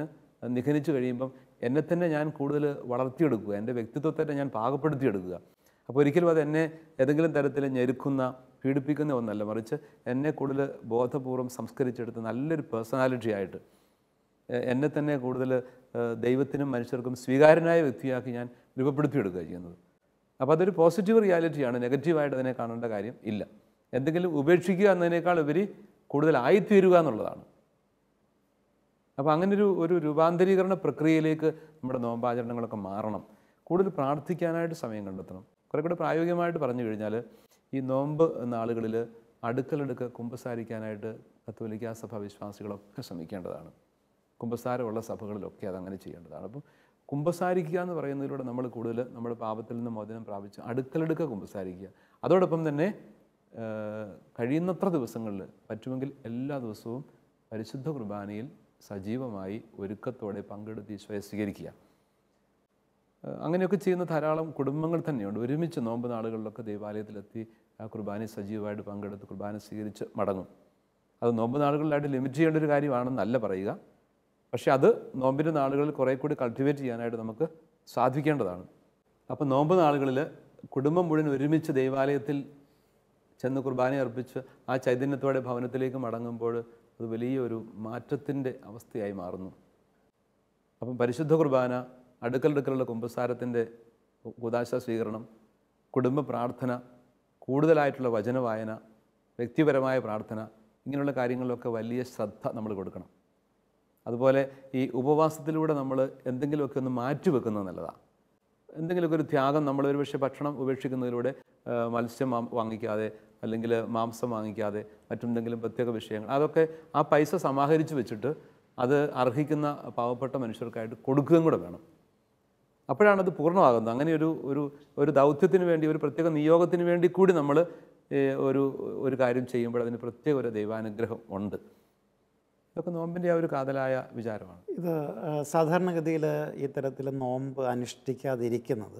നിഖനിച്ചു കഴിയുമ്പം എന്നെ തന്നെ ഞാൻ കൂടുതൽ വളർത്തിയെടുക്കുക എൻ്റെ വ്യക്തിത്വത്തെ ഞാൻ പാകപ്പെടുത്തിയെടുക്കുക അപ്പോൾ ഒരിക്കലും അത് എന്നെ ഏതെങ്കിലും തരത്തിൽ ഞെരുക്കുന്ന പീഡിപ്പിക്കുന്ന ഒന്നല്ല മറിച്ച് എന്നെ കൂടുതൽ ബോധപൂർവ്വം സംസ്കരിച്ചെടുത്ത് നല്ലൊരു പേഴ്സണാലിറ്റി ആയിട്ട് എന്നെ തന്നെ കൂടുതൽ ദൈവത്തിനും മനുഷ്യർക്കും സ്വീകാര്യനായ വ്യക്തിയാക്കി ഞാൻ രൂപപ്പെടുത്തിയെടുക്കുക ചെയ്യുന്നത് അപ്പോൾ അതൊരു പോസിറ്റീവ് റിയാലിറ്റിയാണ് നെഗറ്റീവായിട്ട് അതിനെ കാണേണ്ട കാര്യം ഇല്ല എന്തെങ്കിലും ഉപേക്ഷിക്കുക എന്നതിനേക്കാൾ ഉപരി കൂടുതലായിത്തീരുക എന്നുള്ളതാണ് അപ്പോൾ അങ്ങനൊരു ഒരു രൂപാന്തരീകരണ പ്രക്രിയയിലേക്ക് നമ്മുടെ നോമ്പാചരണങ്ങളൊക്കെ മാറണം കൂടുതൽ പ്രാർത്ഥിക്കാനായിട്ട് സമയം കണ്ടെത്തണം കുറെ കൂടെ പ്രായോഗികമായിട്ട് പറഞ്ഞു കഴിഞ്ഞാൽ ഈ നോമ്പ് നാളുകളിൽ അടുക്കലടുക്ക് കുമ്പസാരിക്കാനായിട്ട് കത്തോലിക്കാ സഭ വിശ്വാസികളൊക്കെ ശ്രമിക്കേണ്ടതാണ് കുമ്പസാരമുള്ള സഭകളിലൊക്കെ അതങ്ങനെ ചെയ്യേണ്ടതാണ് അപ്പം കുമ്പസാരിക്കുക എന്ന് പറയുന്നതിലൂടെ നമ്മൾ കൂടുതൽ നമ്മുടെ പാപത്തിൽ നിന്ന് മോചനം പ്രാപിച്ച് അടുക്കലടുക്ക കുമ്പസാരിക്കുക അതോടൊപ്പം തന്നെ കഴിയുന്നത്ര ദിവസങ്ങളിൽ പറ്റുമെങ്കിൽ എല്ലാ ദിവസവും പരിശുദ്ധ കുർബാനയിൽ സജീവമായി ഒരുക്കത്തോടെ പങ്കെടുത്ത് ഈശോയെ സ്വീകരിക്കുക അങ്ങനെയൊക്കെ ചെയ്യുന്ന ധാരാളം കുടുംബങ്ങൾ തന്നെയുണ്ട് ഒരുമിച്ച് നോമ്പ് നാളുകളിലൊക്കെ ദേവാലയത്തിലെത്തി ആ കുർബാന സജീവമായിട്ട് പങ്കെടുത്ത് കുർബാന സ്വീകരിച്ച് മടങ്ങും അത് നോമ്പ് നാളുകളിലായിട്ട് ലിമിറ്റ് ചെയ്യേണ്ട ഒരു കാര്യമാണെന്നല്ല പറയുക പക്ഷേ അത് നോമ്പിൻ്റെ നാളുകളിൽ കുറേ കൂടി കൾട്ടിവേറ്റ് ചെയ്യാനായിട്ട് നമുക്ക് സാധിക്കേണ്ടതാണ് അപ്പോൾ നോമ്പ് നാളുകളിൽ കുടുംബം മുഴുവൻ ഒരുമിച്ച് ദൈവാലയത്തിൽ ചെന്ന് കുർബാന അർപ്പിച്ച് ആ ചൈതന്യത്തോടെ ഭവനത്തിലേക്ക് മടങ്ങുമ്പോൾ അത് വലിയൊരു മാറ്റത്തിൻ്റെ അവസ്ഥയായി മാറുന്നു അപ്പം പരിശുദ്ധ കുർബാന അടുക്കലടുക്കലുള്ള കുമ്പസാരത്തിൻ്റെ കുദാശ സ്വീകരണം കുടുംബ പ്രാർത്ഥന കൂടുതലായിട്ടുള്ള വചന വായന വ്യക്തിപരമായ പ്രാർത്ഥന ഇങ്ങനെയുള്ള കാര്യങ്ങളിലൊക്കെ വലിയ ശ്രദ്ധ നമ്മൾ കൊടുക്കണം അതുപോലെ ഈ ഉപവാസത്തിലൂടെ നമ്മൾ എന്തെങ്കിലുമൊക്കെ ഒന്ന് മാറ്റി വെക്കുന്നത് നല്ലതാണ് എന്തെങ്കിലുമൊക്കെ ഒരു ത്യാഗം നമ്മൾ ഒരുപക്ഷെ ഭക്ഷണം ഉപേക്ഷിക്കുന്നതിലൂടെ മത്സ്യം വാങ്ങിക്കാതെ അല്ലെങ്കിൽ മാംസം വാങ്ങിക്കാതെ മറ്റെന്തെങ്കിലും പ്രത്യേക വിഷയങ്ങൾ അതൊക്കെ ആ പൈസ സമാഹരിച്ച് വെച്ചിട്ട് അത് അർഹിക്കുന്ന പാവപ്പെട്ട മനുഷ്യർക്കായിട്ട് കൊടുക്കുകയും കൂടെ വേണം അപ്പോഴാണത് പൂർണ്ണമാകുന്നത് അങ്ങനെ ഒരു ഒരു ഒരു ദൗത്യത്തിന് വേണ്ടി ഒരു പ്രത്യേക നിയോഗത്തിന് വേണ്ടി കൂടി നമ്മൾ ഒരു ഒരു കാര്യം ചെയ്യുമ്പോൾ അതിന് പ്രത്യേക ഒരു ദൈവാനുഗ്രഹം ഉണ്ട് ഇതൊക്കെ നോമ്പിൻ്റെ ആ ഒരു കാതലായ വിചാരമാണ് ഇത് സാധാരണഗതിയിൽ ഇത്തരത്തിൽ നോമ്പ് അനുഷ്ഠിക്കാതിരിക്കുന്നത്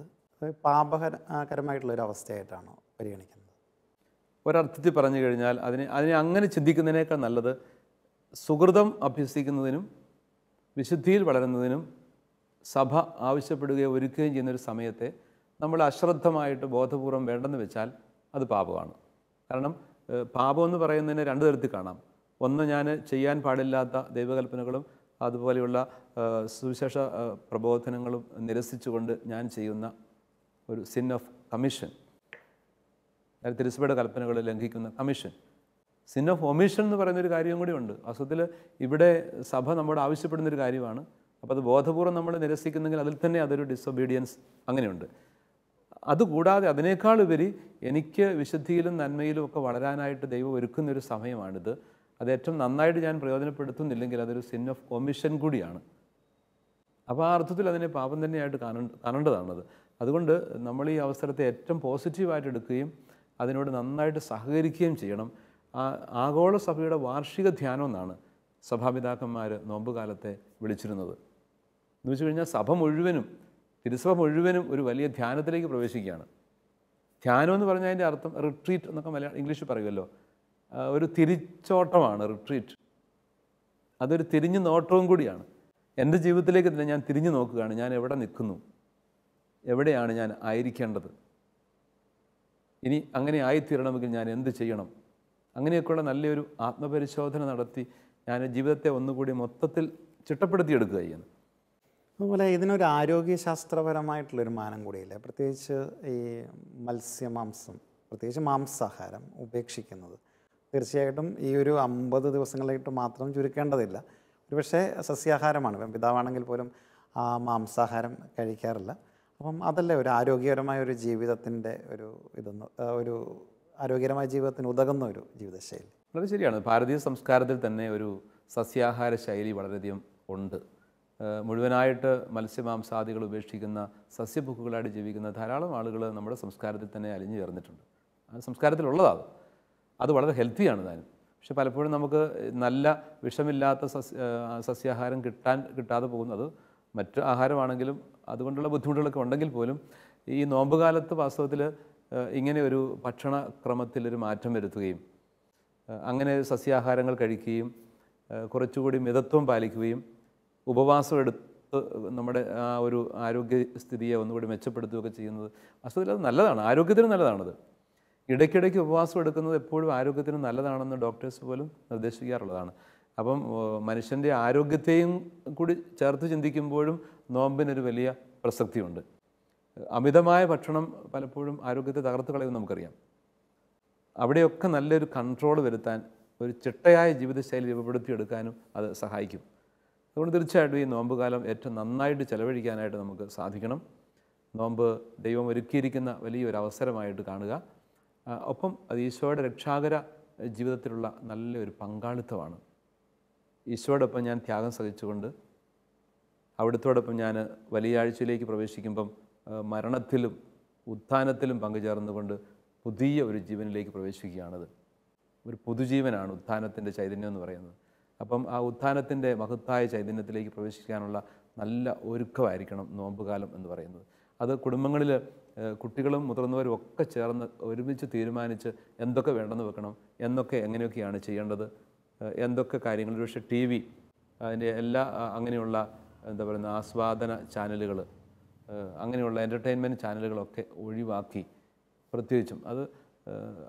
പാപകരമായിട്ടുള്ളൊരു ഒരു അവസ്ഥയായിട്ടാണ് പരിഗണിക്കുന്നത് ഒരർത്ഥത്തിൽ പറഞ്ഞു കഴിഞ്ഞാൽ അതിനെ അതിനെ അങ്ങനെ ചിന്തിക്കുന്നതിനേക്കാൾ നല്ലത് സുഹൃതം അഭ്യസിക്കുന്നതിനും വിശുദ്ധിയിൽ വളരുന്നതിനും സഭ ആവശ്യപ്പെടുകയോ ഒരുക്കുകയും ചെയ്യുന്ന ഒരു സമയത്തെ നമ്മൾ അശ്രദ്ധമായിട്ട് ബോധപൂർവം വേണ്ടെന്ന് വെച്ചാൽ അത് പാപമാണ് കാരണം പാപം എന്ന് പറയുന്നതിനെ രണ്ട് തരത്തിൽ കാണാം ഒന്ന് ഞാൻ ചെയ്യാൻ പാടില്ലാത്ത ദൈവകൽപ്പനകളും അതുപോലെയുള്ള സുവിശേഷ പ്രബോധനങ്ങളും നിരസിച്ചുകൊണ്ട് ഞാൻ ചെയ്യുന്ന ഒരു സിൻ ഓഫ് കമ്മീഷൻ തിരുസഭയുടെ കൽപ്പനകൾ ലംഘിക്കുന്ന കമ്മീഷൻ സിൻ ഓഫ് ഒമിഷൻ എന്ന് പറയുന്നൊരു കാര്യം കൂടി ഉണ്ട് അസത്തിൽ ഇവിടെ സഭ നമ്മോട് ആവശ്യപ്പെടുന്ന ഒരു കാര്യമാണ് അപ്പോൾ അത് ബോധപൂർവ്വം നമ്മൾ നിരസിക്കുന്നെങ്കിൽ അതിൽ തന്നെ അതൊരു ഡിസൊബീഡിയൻസ് അങ്ങനെയുണ്ട് അതുകൂടാതെ അതിനേക്കാളുപരി എനിക്ക് വിശുദ്ധിയിലും നന്മയിലും ഒക്കെ വളരാനായിട്ട് ദൈവം ഒരുക്കുന്നൊരു സമയമാണിത് അത് ഏറ്റവും നന്നായിട്ട് ഞാൻ പ്രയോജനപ്പെടുത്തുന്നില്ലെങ്കിൽ അതൊരു സിൻ ഓഫ് ഒമിഷൻ കൂടിയാണ് അപ്പോൾ ആ അർത്ഥത്തിൽ അതിനെ പാപം തന്നെയായിട്ട് കാണേണ്ട കാണേണ്ടതാണത് അതുകൊണ്ട് നമ്മൾ ഈ അവസരത്തെ ഏറ്റവും പോസിറ്റീവായിട്ട് എടുക്കുകയും അതിനോട് നന്നായിട്ട് സഹകരിക്കുകയും ചെയ്യണം ആ ആഗോള സഭയുടെ വാർഷിക ധ്യാനം എന്നാണ് സഭാപിതാക്കന്മാർ നോമ്പുകാലത്തെ വിളിച്ചിരുന്നത് എന്ന് വെച്ച് കഴിഞ്ഞാൽ സഭ മുഴുവനും തിരുസഭ മുഴുവനും ഒരു വലിയ ധ്യാനത്തിലേക്ക് പ്രവേശിക്കുകയാണ് ധ്യാനം എന്ന് പറഞ്ഞാൽ അതിൻ്റെ അർത്ഥം റിട്രീറ്റ് എന്നൊക്കെ മലയാളം ഇംഗ്ലീഷിൽ പറയുമല്ലോ ഒരു തിരിച്ചോട്ടമാണ് റിട്രീറ്റ് അതൊരു തിരിഞ്ഞു നോട്ടവും കൂടിയാണ് എൻ്റെ ജീവിതത്തിലേക്ക് തന്നെ ഞാൻ തിരിഞ്ഞു നോക്കുകയാണ് ഞാൻ എവിടെ നിൽക്കുന്നു എവിടെയാണ് ഞാൻ ആയിരിക്കേണ്ടത് ഇനി അങ്ങനെ ആയിത്തീരണമെങ്കിൽ ഞാൻ എന്ത് ചെയ്യണം അങ്ങനെയൊക്കെയുള്ള നല്ലൊരു ആത്മപരിശോധന നടത്തി ഞാൻ ജീവിതത്തെ ഒന്നുകൂടി മൊത്തത്തിൽ ചിട്ടപ്പെടുത്തിയെടുക്കുക ചെയ്യുന്നു അതുപോലെ ഇതിനൊരു ആരോഗ്യശാസ്ത്രപരമായിട്ടുള്ളൊരു മാനം കൂടിയില്ല പ്രത്യേകിച്ച് ഈ മത്സ്യമാംസം പ്രത്യേകിച്ച് മാംസാഹാരം ഉപേക്ഷിക്കുന്നത് തീർച്ചയായിട്ടും ഈ ഒരു അമ്പത് ദിവസങ്ങളിലായിട്ട് മാത്രം ചുരുക്കേണ്ടതില്ല ഒരുപക്ഷെ സസ്യാഹാരമാണ് ഇപ്പം പിതാവാണെങ്കിൽ പോലും മാംസാഹാരം കഴിക്കാറില്ല അപ്പം അതല്ലേ ഒരു ആരോഗ്യകരമായ ഒരു ജീവിതത്തിൻ്റെ ഒരു ഇതെന്ന് ഒരു ആരോഗ്യകരമായ ജീവിതത്തിന് ഉതകുന്ന ഒരു ജീവിതശൈലി വളരെ ശരിയാണ് ഭാരതീയ സംസ്കാരത്തിൽ തന്നെ ഒരു സസ്യാഹാര ശൈലി വളരെയധികം ഉണ്ട് മുഴുവനായിട്ട് മത്സ്യമാംസാദികൾ ഉപേക്ഷിക്കുന്ന സസ്യബുക്കുകളായിട്ട് ജീവിക്കുന്ന ധാരാളം ആളുകൾ നമ്മുടെ സംസ്കാരത്തിൽ തന്നെ അലിഞ്ഞു ചേർന്നിട്ടുണ്ട് ആ സംസ്കാരത്തിലുള്ളതാണ് അത് വളരെ ഹെൽത്തിയാണ് താനും പക്ഷെ പലപ്പോഴും നമുക്ക് നല്ല വിഷമില്ലാത്ത സസ്യ സസ്യാഹാരം കിട്ടാൻ കിട്ടാതെ പോകുന്നത് മറ്റു ആഹാരമാണെങ്കിലും അതുകൊണ്ടുള്ള ബുദ്ധിമുട്ടുകളൊക്കെ ഉണ്ടെങ്കിൽ പോലും ഈ നോമ്പ് വാസ്തവത്തിൽ ഇങ്ങനെ ഒരു ഭക്ഷണക്രമത്തിൽ ഒരു മാറ്റം വരുത്തുകയും അങ്ങനെ സസ്യാഹാരങ്ങൾ കഴിക്കുകയും കുറച്ചുകൂടി മിതത്വം പാലിക്കുകയും ഉപവാസം എടുത്ത് നമ്മുടെ ആ ഒരു ആരോഗ്യസ്ഥിതിയെ ഒന്നുകൂടി മെച്ചപ്പെടുത്തുകയൊക്കെ ചെയ്യുന്നത് വാസ്തവത്തിൽ അത് നല്ലതാണ് ആരോഗ്യത്തിന് നല്ലതാണത് ഇടയ്ക്കിടയ്ക്ക് ഉപവാസം എടുക്കുന്നത് എപ്പോഴും ആരോഗ്യത്തിന് നല്ലതാണെന്ന് ഡോക്ടേഴ്സ് പോലും നിർദ്ദേശിക്കാറുള്ളതാണ് അപ്പം മനുഷ്യൻ്റെ ആരോഗ്യത്തെയും കൂടി ചേർത്ത് ചിന്തിക്കുമ്പോഴും നോമ്പിനൊരു വലിയ പ്രസക്തിയുണ്ട് അമിതമായ ഭക്ഷണം പലപ്പോഴും ആരോഗ്യത്തെ തകർത്ത് കളയുമെന്ന് നമുക്കറിയാം അവിടെയൊക്കെ നല്ലൊരു കൺട്രോൾ വരുത്താൻ ഒരു ചിട്ടയായ ജീവിതശൈലി രൂപപ്പെടുത്തിയെടുക്കാനും അത് സഹായിക്കും അതുകൊണ്ട് തീർച്ചയായിട്ടും ഈ നോമ്പുകാലം ഏറ്റവും നന്നായിട്ട് ചെലവഴിക്കാനായിട്ട് നമുക്ക് സാധിക്കണം നോമ്പ് ദൈവം ഒരുക്കിയിരിക്കുന്ന വലിയൊരു അവസരമായിട്ട് കാണുക ഒപ്പം അത് ഈശോയുടെ രക്ഷാകര ജീവിതത്തിലുള്ള നല്ലൊരു പങ്കാളിത്തമാണ് ഈശോയോടൊപ്പം ഞാൻ ത്യാഗം സഹിച്ചുകൊണ്ട് അവിടുത്തോടൊപ്പം ഞാൻ വലിയ ആഴ്ചയിലേക്ക് പ്രവേശിക്കുമ്പം മരണത്തിലും ഉത്ഥാനത്തിലും പങ്കുചേർന്നുകൊണ്ട് പുതിയ ഒരു ജീവനിലേക്ക് പ്രവേശിക്കുകയാണത് ഒരു പുതുജീവനാണ് ഉത്ഥാനത്തിൻ്റെ ചൈതന്യം എന്ന് പറയുന്നത് അപ്പം ആ ഉത്ഥാനത്തിൻ്റെ മഹത്തായ ചൈതന്യത്തിലേക്ക് പ്രവേശിക്കാനുള്ള നല്ല ഒരുക്കമായിരിക്കണം നോമ്പുകാലം എന്ന് പറയുന്നത് അത് കുടുംബങ്ങളിൽ കുട്ടികളും മുതിർന്നവരും ഒക്കെ ചേർന്ന് ഒരുമിച്ച് തീരുമാനിച്ച് എന്തൊക്കെ വേണ്ടെന്ന് വെക്കണം എന്നൊക്കെ എങ്ങനെയൊക്കെയാണ് ചെയ്യേണ്ടത് എന്തൊക്കെ കാര്യങ്ങൾ പക്ഷേ ടി വി അതിൻ്റെ എല്ലാ അങ്ങനെയുള്ള എന്താ പറയുന്ന ആസ്വാദന ചാനലുകൾ അങ്ങനെയുള്ള എൻ്റർടൈൻമെൻറ്റ് ചാനലുകളൊക്കെ ഒഴിവാക്കി പ്രത്യേകിച്ചും അത്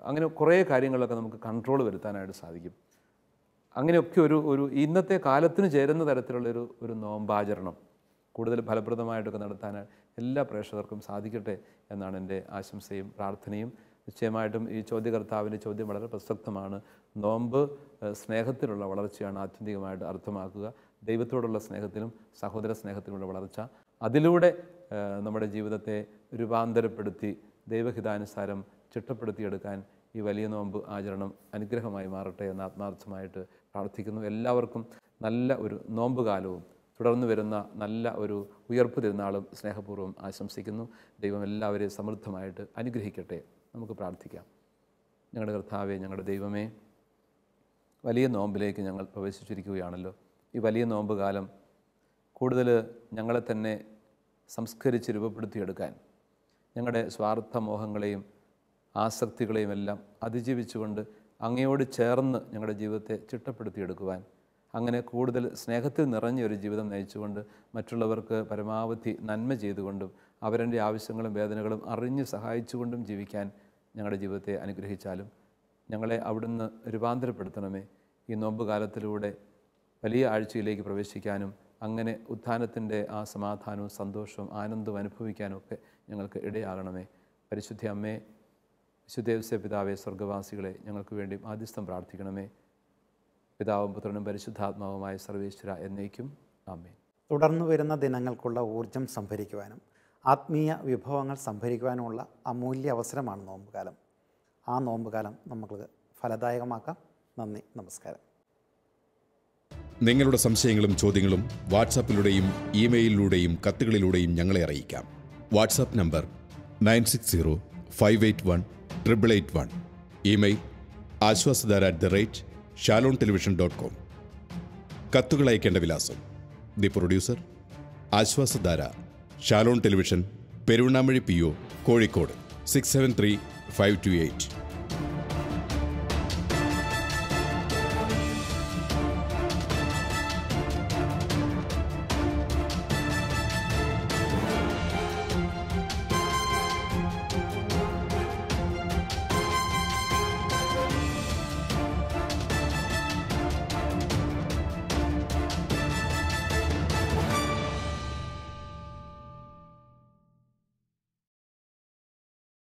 അങ്ങനെ കുറേ കാര്യങ്ങളൊക്കെ നമുക്ക് കൺട്രോൾ വരുത്താനായിട്ട് സാധിക്കും അങ്ങനെയൊക്കെ ഒരു ഒരു ഇന്നത്തെ കാലത്തിന് ചേരുന്ന തരത്തിലുള്ളൊരു ഒരു നോമ്പാചരണം കൂടുതൽ ഫലപ്രദമായിട്ടൊക്കെ നടത്താനായിട്ട് എല്ലാ പ്രേക്ഷകർക്കും സാധിക്കട്ടെ എന്നാണ് എൻ്റെ ആശംസയും പ്രാർത്ഥനയും നിശ്ചയമായിട്ടും ഈ ചോദ്യകർത്താവിൻ്റെ ചോദ്യം വളരെ പ്രസക്തമാണ് നോമ്പ് സ്നേഹത്തിലുള്ള വളർച്ചയാണ് ആത്യന്തികമായിട്ട് അർത്ഥമാക്കുക ദൈവത്തോടുള്ള സ്നേഹത്തിനും സഹോദര സ്നേഹത്തിലുള്ള വളർച്ച അതിലൂടെ നമ്മുടെ ജീവിതത്തെ രൂപാന്തരപ്പെടുത്തി ദൈവഹിതാനുസാരം ചിട്ടപ്പെടുത്തിയെടുക്കാൻ ഈ വലിയ നോമ്പ് ആചരണം അനുഗ്രഹമായി മാറട്ടെ എന്ന് ആത്മാർത്ഥമായിട്ട് പ്രാർത്ഥിക്കുന്നു എല്ലാവർക്കും നല്ല ഒരു നോമ്പുകാലവും കാലവും തുടർന്ന് വരുന്ന നല്ല ഒരു ഉയർപ്പ് തിരുനാളും സ്നേഹപൂർവ്വം ആശംസിക്കുന്നു ദൈവം എല്ലാവരെയും സമൃദ്ധമായിട്ട് അനുഗ്രഹിക്കട്ടെ നമുക്ക് പ്രാർത്ഥിക്കാം ഞങ്ങളുടെ കർത്താവെ ഞങ്ങളുടെ ദൈവമേ വലിയ നോമ്പിലേക്ക് ഞങ്ങൾ പ്രവേശിച്ചിരിക്കുകയാണല്ലോ ഈ വലിയ നോമ്പ് കാലം കൂടുതൽ ഞങ്ങളെ തന്നെ സംസ്കരിച്ച് രൂപപ്പെടുത്തിയെടുക്കാൻ ഞങ്ങളുടെ സ്വാർത്ഥ മോഹങ്ങളെയും ആസക്തികളെയും എല്ലാം അതിജീവിച്ചുകൊണ്ട് അങ്ങയോട് ചേർന്ന് ഞങ്ങളുടെ ജീവിതത്തെ ചിട്ടപ്പെടുത്തിയെടുക്കുവാൻ അങ്ങനെ കൂടുതൽ സ്നേഹത്തിൽ നിറഞ്ഞ ഒരു ജീവിതം നയിച്ചുകൊണ്ട് മറ്റുള്ളവർക്ക് പരമാവധി നന്മ ചെയ്തുകൊണ്ടും അവരുടെ ആവശ്യങ്ങളും വേദനകളും അറിഞ്ഞ് സഹായിച്ചുകൊണ്ടും ജീവിക്കാൻ ഞങ്ങളുടെ ജീവിതത്തെ അനുഗ്രഹിച്ചാലും ഞങ്ങളെ അവിടുന്ന് രൂപാന്തരപ്പെടുത്തണമേ ഈ നോമ്പ് കാലത്തിലൂടെ വലിയ ആഴ്ചയിലേക്ക് പ്രവേശിക്കാനും അങ്ങനെ ഉത്ഥാനത്തിൻ്റെ ആ സമാധാനവും സന്തോഷവും ആനന്ദവും അനുഭവിക്കാനും ഒക്കെ ഞങ്ങൾക്ക് ഇടയാകണമേ പരിശുദ്ധി അമ്മേ വിശുദ്ദേവസ്യ പിതാവേ സ്വർഗവാസികളെ ഞങ്ങൾക്ക് വേണ്ടി ആദ്യസ്ഥം പ്രാർത്ഥിക്കണമേ പിതാവും പുത്രനും പരിശുദ്ധാത്മാവുമായ സർവേശ്വര എന്നേക്കും ആമേൻ തുടർന്നു വരുന്ന ദിനങ്ങൾക്കുള്ള ഊർജം സംഭരിക്കുവാനും ആത്മീയ വിഭവങ്ങൾ സംഭരിക്കുവാനുമുള്ള അമൂല്യ അവസരമാണ് നോമ്പുകാലം ആ നോമ്പുകാലം നമുക്ക് ഫലദായകമാക്കാം നന്ദി നമസ്കാരം നിങ്ങളുടെ സംശയങ്ങളും ചോദ്യങ്ങളും വാട്സാപ്പിലൂടെയും ഇമെയിലിലൂടെയും കത്തുകളിലൂടെയും ഞങ്ങളെ അറിയിക്കാം WhatsApp number nine six zero five eight one triple eight one email Aswasadhara at the rate Shalom television dot com കത്തുകൾ അയക്കേണ്ട വിലാസം the producer Aswasadhara Shalom television Peruvannamuzhi P O Kozhikode six seven three five two eight